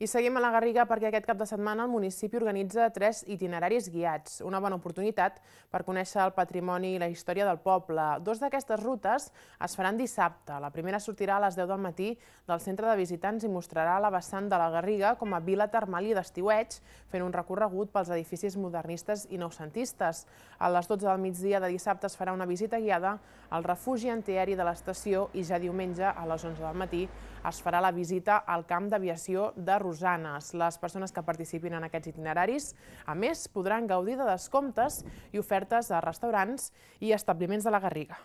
I seguim a la Garriga perquè aquest cap de setmana el municipi organitza tres itineraris guiats. Una bona oportunitat per conèixer el patrimoni i la història del poble. Dos d'aquestes rutes es faran dissabte. La primera sortirà a les 10 del matí del centre de visitants i mostrarà la vessant de la Garriga com a vila termal i d'estiueig, fent un recorregut pels edificis modernistes i noucentistes. A les 12 del migdia de dissabte es farà una visita guiada al refugi antiaeri de l'estació i ja diumenge a les 11 del matí es farà la visita al camp d'aviació de Rússia rosanes. Les persones que participin en aquests itineraris, a més, podran gaudir de descomptes i ofertes a restaurants i establiments de la Garriga.